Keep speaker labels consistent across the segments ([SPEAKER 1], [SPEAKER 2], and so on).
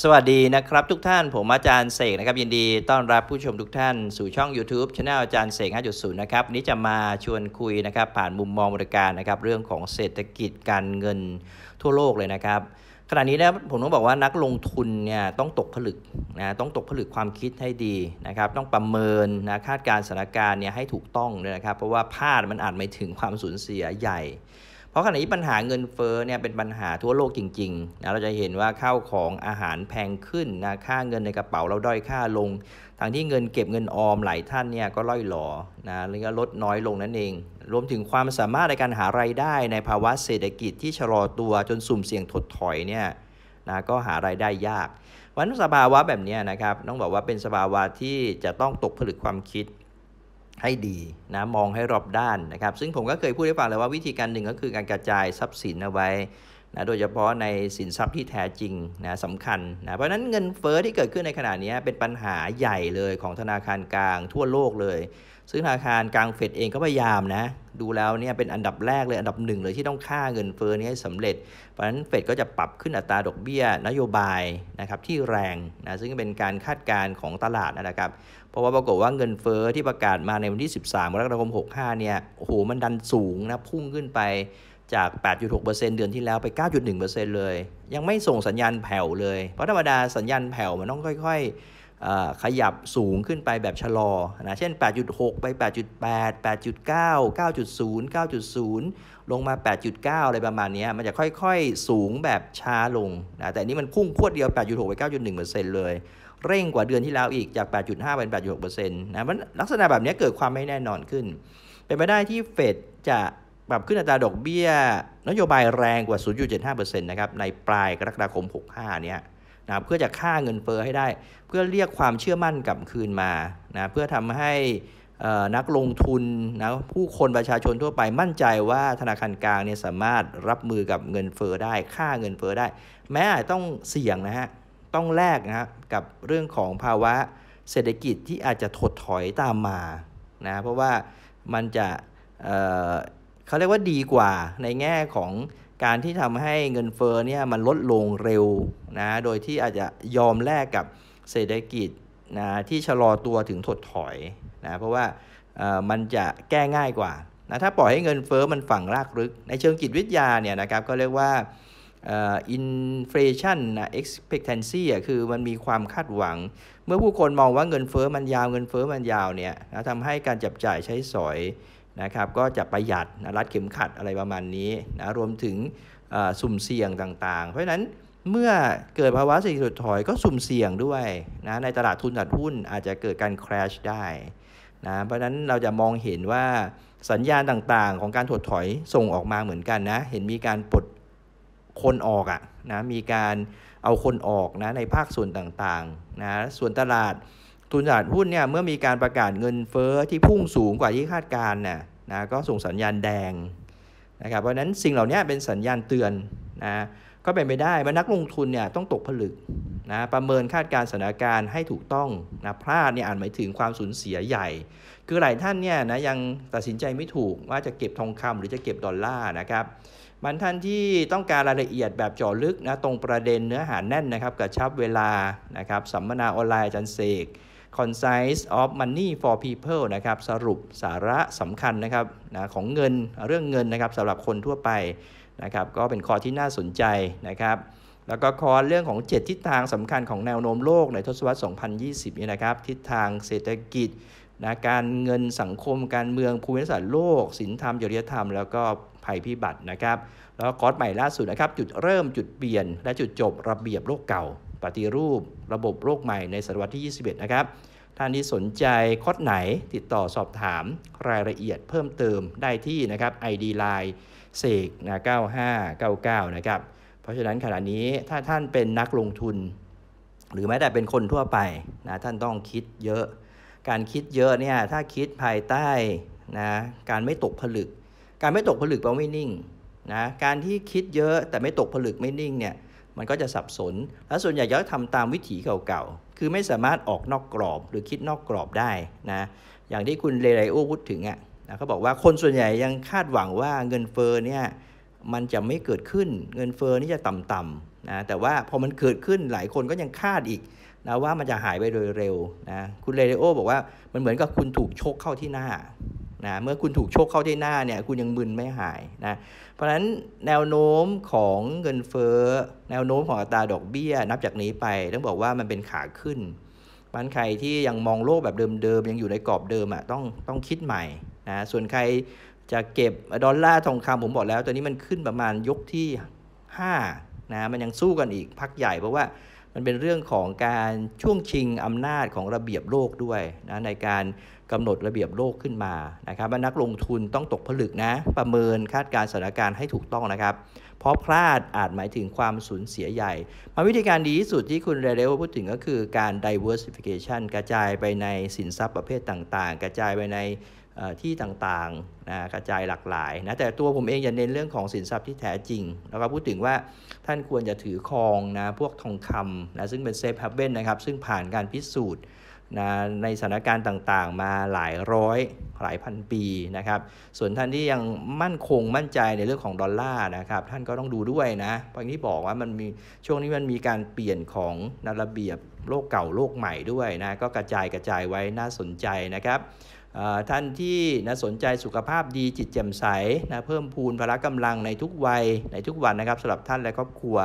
[SPEAKER 1] สวัสดีนะครับทุกท่าน ผมอาจารย์เสกนะครับ ยินดีต้อนรับผู้ชมทุกท่าน สู่ช่อง YouTube c h anel อาจารย์เสก5.0นะครับวันนี้จะมาชวนคุยนะครับผ่านมุมมองบริการ นะครับ เรื่องของเศรษฐกิจการเงินทั่วโลกเลยนะครับ ขณะนี้นะผมต้องบอกว่านักลงทุนเนี่ยต้องตกผลึกนะต้องตกผลึกความคิดให้ดีนะครับต้องประเมินนะคาดการสถานการณ์เนี่ยให้ถูกต้องเลยนะครับ เพราะว่าพลาดมันอาจไม่ถึงความสูญเสียใหญ่เพราะขณะนี้ปัญหาเงินเฟ้อเนี่ยเป็นปัญหาทั่วโลกจริงๆนะเราจะเห็นว่าข้าวของอาหารแพงขึ้นนะค่าเงินในกระเป๋าเราด้อยค่าลงทางที่เงินเก็บเงินออมหลายท่านเนี่ยก็ล่อยหลอนะแล้วก็ลดน้อยลงนั่นเอง รวมถึงความสามารถในการหาไรายได้ในภาวะเศรษฐกิจที่ชะลอตัวจนสุ่มเสี่ยงถดถอยเนี่ยนะก็หาไรายได้ยาก วันสภาวะแบบนี้นะครับต้องบอกว่าเป็นสภาวะที่จะต้องตกผลึกความคิดให้ดีนะมองให้รอบด้านนะครับ ซึ่งผมก็เคยพูดให้ฟังเลยวว่าวิธีการหนึ่งก็คือการกระจายทรัพย์สินเอาไว้นะโดยเฉพาะในสินทรัพย์ที่แท้จริงนะสำคัญนะเพราะนั้นเงินเฟอ้อที่เกิดขึ้นในขณะนี้เป็นปัญหาใหญ่เลยของธนาคารกลางทั่วโลกเลยซึ่งธนาคารกลางเฟดเองก็พยายามนะ ดูแล้วเนี่ยเป็นอันดับแรกเลยอันดับหนึ่งเลยที่ต้องค่าเงินเฟ้อนี้ให้สำเร็จ เพราะฉะนั้นเฟดก็จะปรับขึ้นอัตราดอกเบี้ยนโยบายนะครับที่แรงนะซึ่งเป็นการคาดการณ์ของตลาดนะครับ เพราะว่าปรากฏว่าเงินเฟ้อที่ประกาศมาในวันที่13กรกฎาคม65เนี่ยโอ้โหมันดันสูงนะพุ่งขึ้นไปจาก 8.6%เดือนที่แล้วไป 9.1%เลย ยังไม่ส่งสัญญาณแผ่วเลยเพราะธรรมดาสัญญาณแผ่วมันต้องค่อยๆขยับสูงขึ้นไปแบบชะลอนะ เช่น 8.6 ไป 8.8 8.9 9.0 9.0 ลงมา 8.9 อะไรประมาณนี้ มันจะค่อยๆ สูงแบบช้าลงนะ แต่นี้มันพุ่งพวดเดียว 8.6 ไป 9.1%เลย เร่งกว่าเดือนที่แล้วอีกจาก 8.5 เป็น 8.6%นะมันลักษณะแบบนี้เกิดความไม่แน่นอนขึ้น เป็นไปได้ที่เฟดจะปรับขึ้นอัตราดอกเบี้ย นโยบายแรงกว่า 0.75%นะครับ ในปลายกรกฎาคม 65 เนี่ยนะเพื่อจะฆ่าเงินเฟอ้อให้ได้ เพื่อเรียกความเชื่อมั่นกลับคืนมานะเพื่อทำให้นักลงทุนนะผู้คนประชาชนทั่วไปมั่นใจว่าธนาคารกลางเนี่ยสามารถรับมือกับเงินเฟอ้อได้ค่าเงินเฟอ้อได้ แม้ต้องเสี่ยงนะฮะต้องแลกนะกับเรื่องของภาวะเศรษฐกิจที่อาจจะถดถอยตามมานะเพราะว่ามันจะเเขาเรียกว่าดีกว่าในแง่ของการที่ทำให้เงินเฟ้อเนี่ยมันลดลงเร็วนะ โดยที่อาจจะยอมแลกกับเศรษฐกิจนะที่ชะลอตัวถึงถดถอยนะเพราะว่ามันจะแก้ง่ายกว่านะถ้าปล่อยให้เงินเฟ้อมันฝังรากลึก ในเชิงจิตวิทยาเนี่ยนะครับก็เรียกว่าอินฟลชันนะ expectancy อ่ะคือมันมีความคาดหวัง เมื่อผู้คนมองว่าเงินเฟอ้อมันยาว เงินเฟอ้อมันยาวเนี่ยนะทำให้การจับจ่ายใช้สอยนะครับก็จะประหยัดนะรัดเข็มขัดอะไรประมาณนี้นะรวมถึงสุ่มเสี่ยงต่างๆ เพราะฉะนั้นเมื่อเกิดภาวะเศรษฐกิจถดถอยก็สุ่มเสี่ยงด้วยนะในตลาดทุนตลาดหุ้นอาจจะเกิดการคราชได้นะเพราะฉะนั้นเราจะมองเห็นว่าสัญญาณต่างๆของการถดถอยส่งออกมาเหมือนกันนะเห็นมีการปลดคนออกอะนะมีการเอาคนออกนะในภาคส่วนต่างๆนะส่วนตลาดทุนตลาดหุ้นเนี่ยเมื่อมีการประกาศเงินเฟอ้อที่พุ่งสูงกว่าที่คาดการณ์นะนะก็ส่งสัญญาณแดงนะครับเพราะนั้นสิ่งเหล่านี้เป็นสัญญาณเตือนนะก็เป็นไปได้ ว่านักลงทุนเนี่ยต้องตกผลึกนะประเมินคาดการสถานการณ์ให้ถูกต้องนะพลาดเนี่ยอ่านหมายถึงความสูญเสียใหญ่ คือหลายท่านเนี่ยนะยังตัดสินใจไม่ถูกว่าจะเก็บทองคำ หรือจะเก็บดอลลาร์นะครับบางท่านที่ต้องการรายละเอียดแบบเจาะลึกนะตรงประเด็นเนื้อหาแน่นนะครับกระชับเวลานะครับสัมมนาออนไลน์จัร์เสก concise of money for people นะครับ สรุปสาระสำคัญนะครับนะของเงินเรื่องเงินนะครับสำหรับคนทั่วไปนะครับก็เป็นคอที่น่าสนใจนะครับ แล้วก็คอเรื่องของ 7 ทิศทางสำคัญของแนวโน้มโลกในทศวรรษ 2020นี่นะครับ ทิศทางเศรษฐกิจนะการเงินสังคมการเมือง ภูมิศาสตร์โลกศิลธรรมจริยธรรม แล้วก็ภัยพิบัตินะครับแล้วคอร์สใหม่ล่าสุดนะครับจุดเริ่มจุดเปลี่ยนและจุดจบระเบียบโลกเก่าปฏิรูประบบโรคใหม่ในศตวรรษที่ 21 นะครับ ท่านที่สนใจคอดไหนติดต่อสอบถามรายละเอียดเพิ่มเติมได้ที่นะครับ ID Line เสกนะ9599นะครับ เพราะฉะนั้นขณะนี้ถ้าท่านเป็นนักลงทุน หรือแม้แต่เป็นคนทั่วไปนะท่านต้องคิดเยอะ การคิดเยอะเนี่ยถ้าคิดภายใต้นะการไม่ตกผลึก การไม่ตกผลึกแปลว่าไม่นิ่งนะการที่คิดเยอะแต่ไม่ตกผลึกไม่นิ่งเนี่ยมันก็จะสับสน และส่วนใหญ่อ็ทำตามวิถีเก่าๆ คือไม่สามารถออกนอกกรอบ หรือคิดนอกกรอบได้นะ อย่างที่คุณเลไรโอพูดถึงอ่ะนะเขาบอกว่าคนส่วนใหญ่ยังคาดหวังว่าเงินเฟอ้อเนี่ยมันจะไม่เกิดขึ้น เงินเฟอ้อนี่จะต่ำๆนะ แต่ว่าพอมันเกิดขึ้นหลายคนก็ยังคาดอีกนะว่ามันจะหายไปโดยเร็วนะ คุณเลไรโอบอกว่ามันเหมือนกับคุณถูกชกเข้าที่หน้านะเมื่อคุณถูกโชคเข้าที่หน้าเนี่ยคุณยังมึนไม่หายนะ เพราะฉะนั้นแนวโน้มของเงินเฟ้อแนวโน้มของอัตราดอกเบี้ยนับจากนี้ไป ต้องบอกว่ามันเป็นขาขึ้นมันใครที่ยังมองโลกแบบเดิมๆยังอยู่ในกรอบเดิมอะ่ะต้องต้องคิดใหม่นะส่วนใครจะเก็บดอลลาร์ทองคำผมบอกแล้วตอนนี้มันขึ้นประมาณยกที่5นะมันยังสู้กันอีกพักใหญ่เพราะว่ามันเป็นเรื่องของการช่วงชิงอำนาจของระเบียบโลกด้วยนะในการกำหนดระเบียบโลกขึ้นมา นะครับนักลงทุนต้องตกผลึกนะ ประเมินคาดการณ์สถานการณ์ให้ถูกต้องนะครับเพราะพลาดอาจหมายถึงความสูญเสียใหญ่ มาวิธีการดีที่สุดที่คุณเรเดลพูดถึงก็คือการ diversification กระจายไปในสินทรัพย์ประเภทต่างๆ กระจายไปในที่ต่างๆนะกระจายหลากหลายนะ แต่ตัวผมเองจะเน้นเรื่องของสินทรัพย์ที่แท้จริงแล้วก็พูดถึงว่าท่านควรจะถือครองนะ พวกทองคำนะ ซึ่งเป็นเซฟฮัเบนนะครับ ซึ่งผ่านการพิสูจน์นะในสถานการณ์ต่างๆ มาหลายร้อยหลายพันปีนะครับ ส่วนท่านที่ยังมั่นคงมั่นใจในเรื่องของดอลลาร์นะครับ ท่านก็ต้องดูด้วยนะ เพราะที่บอกว่ามันมีช่วงนี้มันมีการเปลี่ยนของระเบียบโลกเก่าโลกใหม่ด้วยนะ ก็กระจายกระจายไว้น่าสนใจนะครับท่านที่นะสนใจสุขภาพดีจิตแจ่มใสนะเพิ่มพูนพละกำลังในทุกวัยในทุกวันนะครับสำหรับท่านและครอบครัว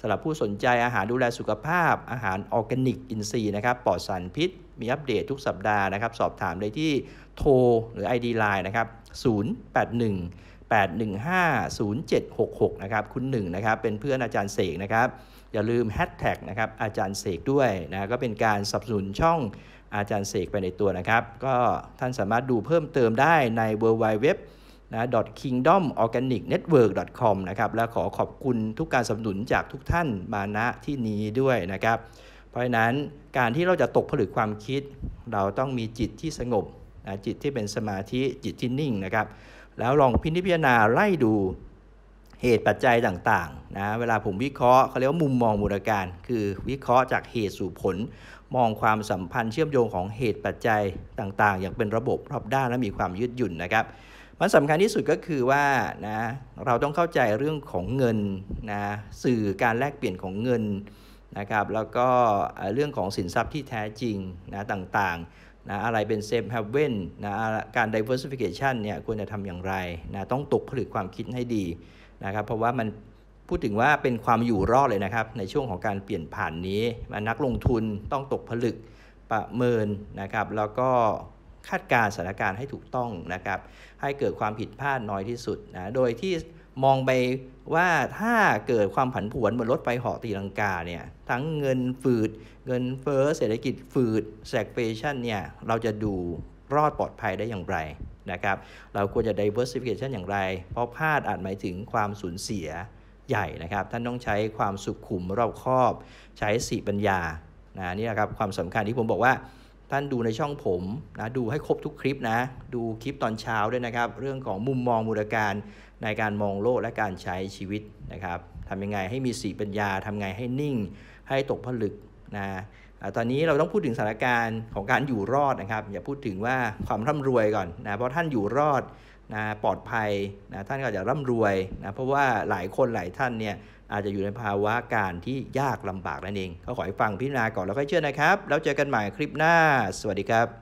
[SPEAKER 1] สำหรับผู้สนใจอาหารดูแลสุขภาพอาหารออร์แกนิกอินทรีย์นะครับปลอดสารพิษมีอัปเดตทุกสัปดาห์นะครับ สอบถามได้ที่โทร หรือ ID Line นะครับ 081 8150766 นะครับ คุณหนึ่งนะครับ เป็นเพื่อนอาจารย์เสกนะครับอย่าลืมแฮชแท็กนะครับอาจารย์เสกด้วยนะก็เป็นการสนับสนุนช่องอาจารย์เสกไปในตัวนะครับ ก็ท่านสามารถดูเพิ่มเติมได้ใน w w w นะ kingdomorganicnetwork.com นะครับ และขอขอบคุณทุกการสนับสนุนจากทุกท่านมาณที่นี้ด้วยนะครับ เพราะฉะนั้นการที่เราจะตกผลึกความคิด เราต้องมีจิตที่สงบนะจิตที่เป็นสมาธิจิตที่นิ่งนะครับ แล้วลองพิจารณาไล่ดูเหตุปัจจัยต่าง ๆ นะเวลาผมวิเคราะห์เขาเรียกว่ามุมมองมูลการ คือวิเคราะห์จากเหตุสู่ผล มองความสัมพันธ์เชื่อมโยงของเหตุปัจจัยต่างๆอย่างเป็นระบบรอบด้านและมีความยืดหยุ่นนะครับมันสำคัญที่สุดก็คือว่านะเราต้องเข้าใจเรื่องของเงินนะสื่อการแลกเปลี่ยนของเงินนะครับแล้วก็เรื่องของสินทรัพย์ที่แท้จริงนะต่างๆนะอะไรเป็นเซฟเฮเว่นนะการ diversification เนี่ยควรจะทำอย่างไรนะต้องตกผลึกความคิดให้ดีนะครับเพราะว่ามันพูดถึงว่าเป็นความอยู่รอดเลยนะครับ ในช่วงของการเปลี่ยนผ่านนี้นักลงทุนต้องตกผลึกประเมินนะครับแล้วก็คาดการสถานการณ์ให้ถูกต้องนะครับให้เกิดความผิดพลาดน้อยที่สุดนะโดยที่มองไปว่าถ้าเกิดความผันผวนบนรถไฟเหาะตีลังกาเนี่ยทั้งเงินฝืด เงินเฟ้อเศรษฐกิจฝืดแซกเฟชันเนี่ยเราจะดูรอดปลอดภัยได้อย่างไรนะครับ เราควรจะ diversification อย่างไร เพราะพลาดอาจหมายถึงความสูญเสียใหญ่นะครับ ท่านต้องใช้ความสุขุมรอบคอบใช้สีปัญญานะนี่นะครับความสำคัญที่ผมบอกว่าท่านดูในช่องผมนะดูให้ครบทุกคลิปนะ ดูคลิปตอนเช้าด้วยนะครับ เรื่องของมุมมองมูลการในการมองโลกและการใช้ชีวิตนะครับทำยังไงให้มีสีปัญญาทำไงให้นิ่ง ให้ตกผลึกนะตอนนี้เราต้องพูดถึงสถานการณ์ของการอยู่รอดนะครับ อย่าพูดถึงว่าความร่ำรวยก่อน นะ เพราะท่านอยู่รอดนะปลอดภัยนะท่านก็จะร่ำรวยนะเพราะว่าหลายคน หลายท่านเนี่ยอาจจะอยู่ในภาวะการที่ยากลำบากนั่นเองก็ขอให้ฟังพิจารณาก่อนแล้วค่อยเชื่อนะครับ แล้วเจอกันใหม่คลิปหน้าสวัสดีครับ